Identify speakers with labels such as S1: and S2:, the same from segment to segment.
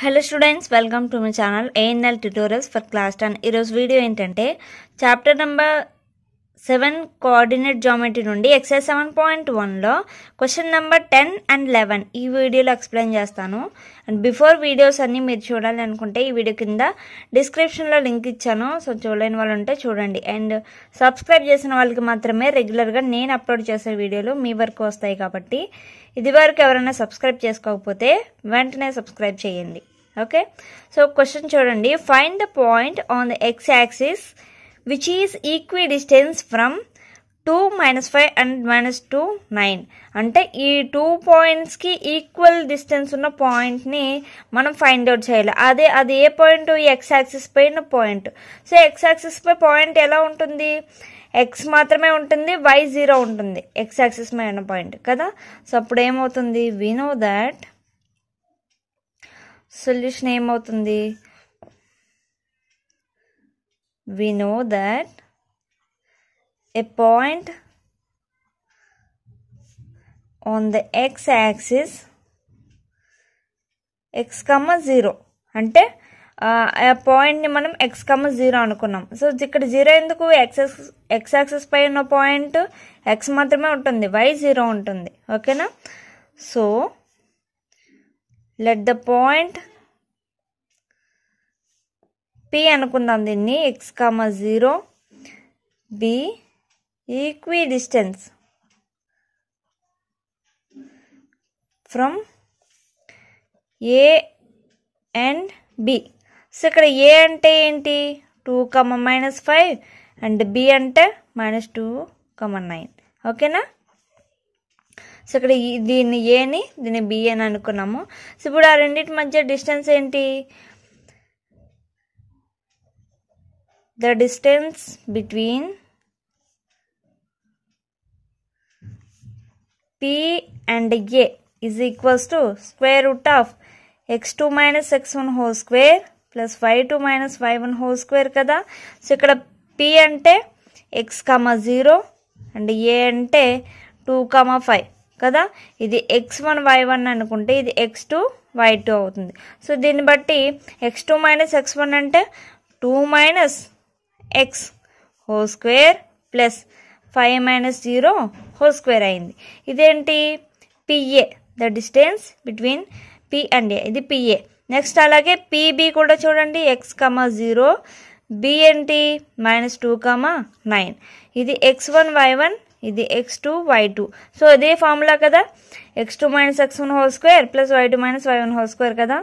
S1: hello students welcome to my channel ANL tutorials for class ten ఈరోజు video ఏంటంటే chapter number seven coordinate geometry నుండి exercise seven point వన్లో question number ten and eleven ఈ వీడియోలో explain చేస్తాను and before videos అన్నీ మీరు చూడాలి అనుకుంటే ఈ వీడియో కింద డిస్క్రిప్షన్లో లింక్ ఇచ్చాను సో చూడలేని వాళ్ళు ఉంటే చూడండి అండ్ సబ్స్క్రైబ్ చేసిన వాళ్ళకి మాత్రమే రెగ్యులర్గా నేను అప్లోడ్ చేసే వీడియోలు మీ వరకు వస్తాయి కాబట్టి ఇది వరకు ఎవరైనా సబ్స్క్రైబ్ చేసుకోకపోతే వెంటనే సబ్స్క్రైబ్ చేయండి ఓకే సో క్వశ్చన్ చూడండి find the point on the x axis which is equidistant from two minus five and minus two nine అంటే ఈ టూ పాయింట్స్కి ఈక్వల్ డిస్టెన్స్ ఉన్న పాయింట్ని మనం ఫైండ్ అవుట్ చేయాలి అదే అది ఏ పాయింట్ ఈ ఎక్స్ యాక్సిస్ పై ఉన్న పాయింట్ సో ఎక్స్ యాక్సిస్ పై పాయింట్ ఎలా ఉంటుంది ఎక్స్ మాత్రమే ఉంటుంది వై జీరో ఉంటుంది ఎక్స్ యాక్సిస్ పై ఉన్న పాయింట్ కదా సో అప్పుడు ఏమవుతుంది వినో దాట్ సొల్యూషన్ ఏమవుతుంది we know that a point on the x axis x comma zero అంటే ఆ పాయింట్ని మనం ఎక్స్ కమ్మ జీరో అనుకున్నాం సో ఇక్కడ జీరో ఎందుకు ఎక్సెస్ ఎక్స్ యాక్సెస్ పై ఉన్న పాయింట్ ఎక్స్ మాత్రమే ఉంటుంది వై జీరో ఉంటుంది ఓకేనా so let the point P అనుకుందాం దీన్ని x comma zero be equidistant from A and B so ఇక్కడ ఏ అంటే ఏంటి two comma minus five and B అంటే మైనస్ టూ కమ నైన్ ఓకేనా సో ఇక్కడ దీన్ని ఏని దీన్ని బి అని అనుకున్నాము సో ఇప్పుడు ఆ రెండింటి మధ్య డిస్టెన్స్ ఏంటి the distance between P and A is equals to square root of x2 minus x1 whole square plus five two minus five one whole square కదా సో ఇక్కడ పి అంటే x comma zero and A అంటే two comma five కదా ఇది x one y one అనుకుంటే ఇది x two y two అవుతుంది so దీన్ని బట్టి x two minus x one అంటే two minus x whole square plus five minus zero whole square అయింది ఇదేంటి PA the distance between P and A ఇది PA next అలాగే పీబీ కూడా చూడండి ఎక్స్ కమా జీరో బి ఏంటి మైనస్ టూ కమా నైన్ ఇది x one y one ఇది x two y two so అదే ఫార్ములా కదా x two minus x one whole square plus y two minus y one whole square కదా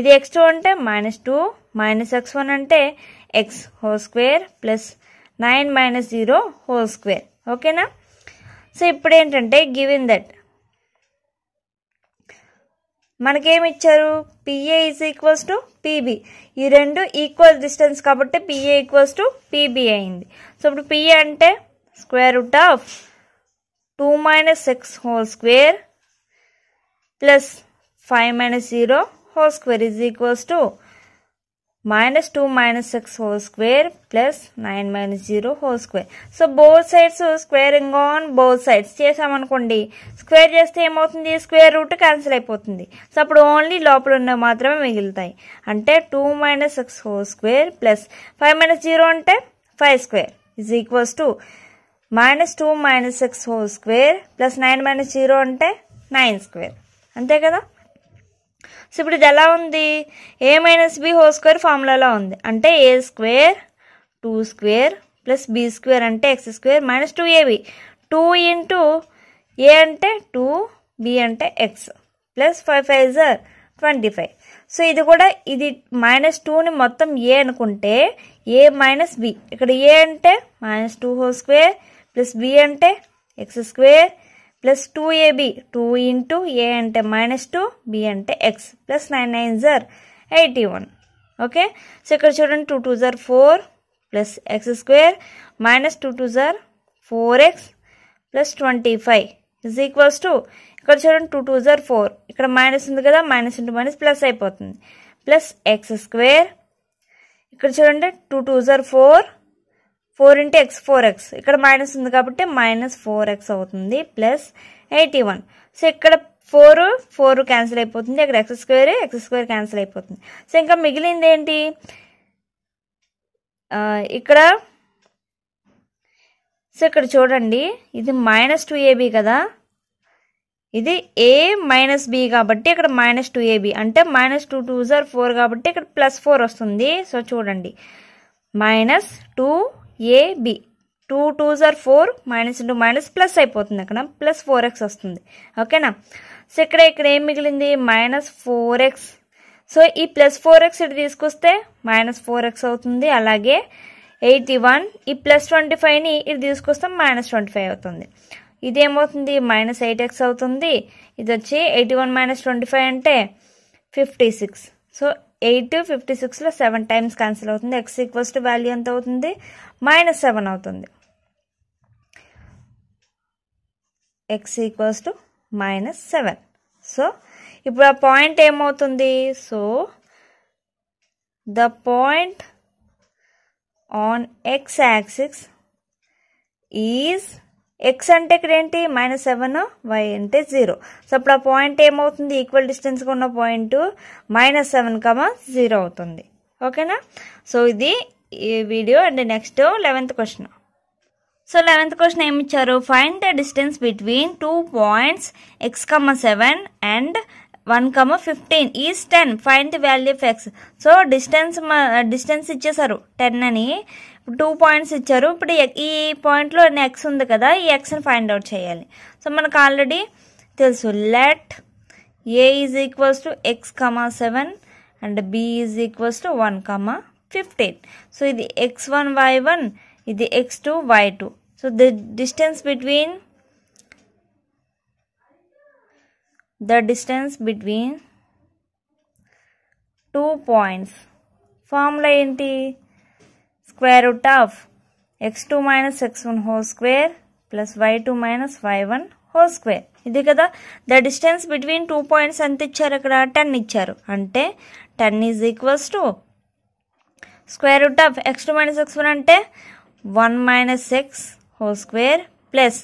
S1: ఇది x two అంటే minus two minus x one అంటే x whole square plus nine minus zero whole square ఓకేనా so ఇప్పుడు ఏంటంటే given that మనకేమిచ్చారు PA is equals to PB ఈ రెండు ఈక్వల్ డిస్టెన్స్ కాబట్టి పిఏ ఈక్వల్స్ టు పీబీ అయింది సో ఇప్పుడు పిఏ అంటే square root of two minus x whole square plus five minus zero whole square is equals to minus two minus six whole square plus nine minus zero whole square so both sides squaring on both sides చేసామనుకోండి square చేస్తే ఏమవుతుంది square root cancel అయిపోతుంది so అప్పుడు only లోపల ఉన్నవి మాత్రమే మిగులుతాయి అంటే two minus six whole square plus five minus zero అంటే five square is equals to minus two minus six whole square plus nine minus zero అంటే నైన్ స్క్వేర్ అంతే కదా సో ఇప్పుడు ఇది ఎలా ఉంది A minus B whole square ఫార్ములాలో ఉంది అంటే A square two square plus B square అంటే x square minus two AB two into A అంటే టూ బి అంటే ఎక్స్ ప్లస్ ఫైవ్ ఫైవ్ సార్ ట్వంటీ ఫైవ్ సో ఇది కూడా ఇది మైనస్ టూని మొత్తం ఏ అనుకుంటే ఏ మైనస్ బి ఇక్కడ ఏ అంటే minus two whole square plus B అంటే x square plus two AB two into A అంటే మైనస్ టూ బి అంటే ఎక్స్ ప్లస్ నైన్ నైన్ జర్ ఎయిటీ వన్ ఓకే సో ఇక్కడ చూడండి టూ టూ జర్ four plus x square minus two two జర్ four x plus twenty five is equals to ఇక్కడ చూడండి two two జర్ ఫోర్ ఇక్కడ మైనస్ ఉంది కదా మైనస్ ఇంటూ మైనస్ ప్లస్ అయిపోతుంది ప్లస్ ఎక్స్ స్క్వేర్ ఇక్కడ చూడండి టూ టూ జర్ four four into x four x ఇక్కడ మైనస్ ఉంది కాబట్టి మైనస్ ఫోర్ ఎక్స్ అవుతుంది ప్లస్ ఎయిటీ వన్ సో ఇక్కడ ఫోర్ ఫోర్ క్యాన్సిల్ అయిపోతుంది ఇక్కడ x square x square cancel అయిపోతుంది సో ఇంకా మిగిలింది ఏంటి ఇక్కడ సో ఇక్కడ చూడండి ఇది మైనస్ టూ ఏబీ కదా ఇది ఏ మైనస్ బి కాబట్టి ఇక్కడ మైనస్ టూ ఏబి అంటే మైనస్ టూ టూ జార్ ఫోర్ కాబట్టి ఇక్కడ ప్లస్ ఫోర్ వస్తుంది సో చూడండి minus two AB two two జర్ four minus into minus plus అయిపోతుంది అక్కడ ప్లస్ ఫోర్ ఎక్స్ వస్తుంది ఓకేనా సో ఇక్కడ ఇక్కడ ఏం మిగిలింది మైనస్ ఫోర్ ఎక్స్ సో ఈ ప్లస్ ఫోర్ ఎక్స్ ఇటు తీసుకొస్తే మైనస్ ఫోర్ ఎక్స్ అవుతుంది అలాగే ఎయిటీ వన్ ఈ ప్లస్ ట్వంటీ ఫైవ్ని ఇది తీసుకొస్తే మైనస్ ట్వంటీ ఫైవ్ అవుతుంది ఇది ఏమవుతుంది మైనస్ ఎయిట్ ఎక్స్ అవుతుంది ఇది వచ్చి eighty one minus twenty five అంటే fifty six so eight fifty సిక్స్లో సెవెన్ టైమ్స్ క్యాన్సిల్ అవుతుంది ఎక్స్ ఈక్వల్స్ టు వాల్యూ ఎంత అవుతుంది మైనస్ సెవెన్ అవుతుంది x equals to minus seven so ఇప్పుడు ఆ పాయింట్ ఏమవుతుంది so the point on x axis is x అంటే ఇక్కడ ఏంటి మైనస్ సెవెన్ వై అంటే జీరో సో అప్పుడు ఆ పాయింట్ ఏమవుతుంది ఈక్వల్ డిస్టెన్స్గా ఉన్న point minus seven comma zero అవుతుంది ఓకేనా సో ఇది ఈ video and next eleventh question so eleventh question ఏమి ఇచ్చారు find the distance between two points x comma seven and one comma fifteen is ten find the value of x so distance distance ఇచ్చేసారు ten అని two points ఇచ్చారు ఇప్పుడు ఈ పాయింట్లో x ఉంది కదా ఈ ఎక్స్ని ఫైండ్ అవుట్ చేయాలి సో మనకు ఆల్రెడీ తెలుసు let A is equals to x comma seven and B is equals to one comma fifteen so ఇది ఎక్స్ వన్ వై వన్ ఇది x two y two so the distance between the distance between two points formula ఏంటి square x two minus x one whole square plus y two minus y one whole square ఇది కదా the distance between two points ఎంత ఇచ్చారు ఇక్కడ ten ఇచ్చారు అంటే ten is equals to square root of x two minus x one అంటే one minus x whole square plus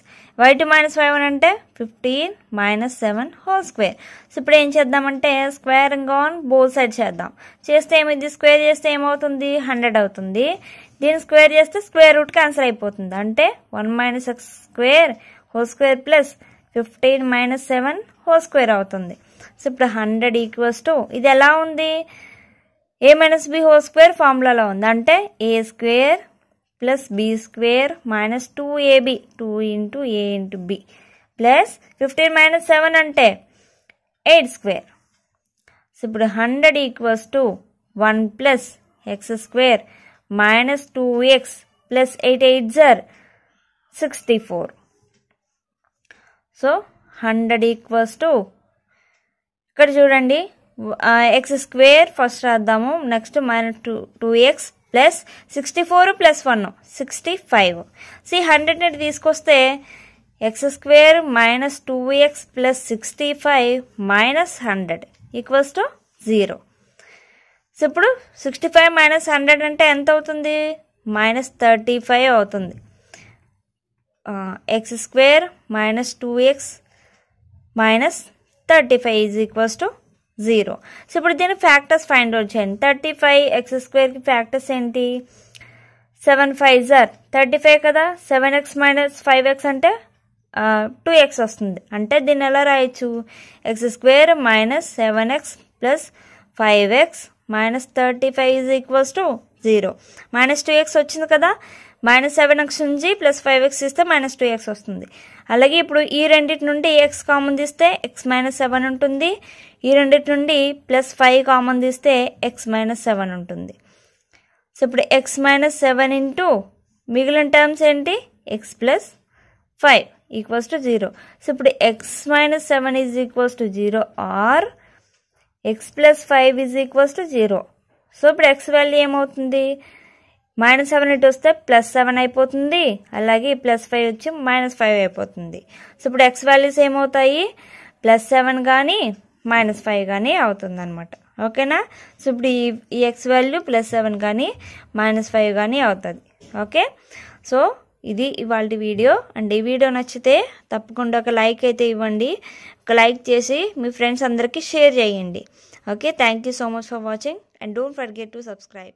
S1: two minus five అని అంటే fifteen minus seven whole square so ఇప్పుడు ఏం చేద్దామంటే స్క్వేర్ గాన్ బోల్ సైడ్ చేద్దాం చేస్తే ఏమిది స్క్వేర్ చేస్తే ఏమవుతుంది హండ్రెడ్ అవుతుంది దీన్ని స్క్వేర్ చేస్తే స్క్వేర్ రూట్ క్యాన్సిల్ అయిపోతుంది అంటే one minus x square whole square plus fifteen minus seven whole square అవుతుంది సో ఇప్పుడు హండ్రెడ్ ఈక్వల్స్ టు ఇది ఎలా ఉంది A minus B whole square ఫార్ములాలో ఉంది అంటే A square plus B square minus two AB two into A into B plus fifteen minus seven అంటే eight square so ఇప్పుడు hundred equals to one plus x square minus two x plus eight eight జర్ sixty four so hundred equals to ఇక్కడ చూడండి x square first రాద్దాము next minus two two x plus sixty four plus one sixty five సి హండ్రెడ్ని తీసుకొస్తే x square minus two x plus sixty five minus hundred equals to zero so ఇప్పుడు sixty five minus hundred అంటే ఎంత అవుతుంది minus thirty five అవుతుంది x square minus two x minus thirty five is equals to zero so ఇప్పుడు దీని factors find out చేయండి thirty five x స్క్వేర్కి factors ఏంటి సెవెన్ ఫైవ్ జర్ థర్టీ ఫైవ్ కదా seven x minus five x అంటే two x వస్తుంది అంటే దీన్ని ఎలా రాయొచ్చు x square minus seven x plus five x minus thirty five is equals to zero minus two x వచ్చింది కదా మైనస్ సెవెన్ ఎక్స్ నుంచి ప్లస్ ఫైవ్ ఎక్స్ ఇస్తే మైనస్ టూ ఎక్స్ వస్తుంది అలాగే ఇప్పుడు ఈ రెండింటి నుండి ఎక్స్ కామన్ తీస్తే ఎక్స్ మైనస్ సెవెన్ ఉంటుంది ఈ రెండింటి నుండి ప్లస్ ఫైవ్ కామన్ తీస్తే ఎక్స్ మైనస్ సెవెన్ ఉంటుంది సో ఇప్పుడు ఎక్స్ మైనస్ సెవెన్ ఇంటూ మిగిలిన టర్మ్స్ ఏంటి x plus five equals to zero so ఇప్పుడు x minus seven is equals to zero or x plus five is equals to zero so ఇప్పుడు x value ఏమవుతుంది minus seven ఇటు వస్తే plus seven అయిపోతుంది అలాగే plus five వచ్చి minus five అయిపోతుంది so ఇప్పుడు ఎక్స్ వాల్యూస్ ఏమవుతాయి ప్లస్ సెవెన్ కానీ మైనస్ ఫైవ్ కానీ అవుతుంది అనమాట ఓకేనా సో ఇప్పుడు ఈ ఈ ఎక్స్ వాల్యూ ప్లస్ సెవెన్ కానీ మైనస్ ఫైవ్ కానీ అవుతుంది ఓకే సో ఇది ఇవాళ వీడియో అండ్ ఈ వీడియో నచ్చితే తప్పకుండా ఒక లైక్ అయితే ఇవ్వండి ఒక లైక్ చేసి మీ ఫ్రెండ్స్ అందరికీ షేర్ చేయండి okay thank you so much for watching and don't forget to subscribe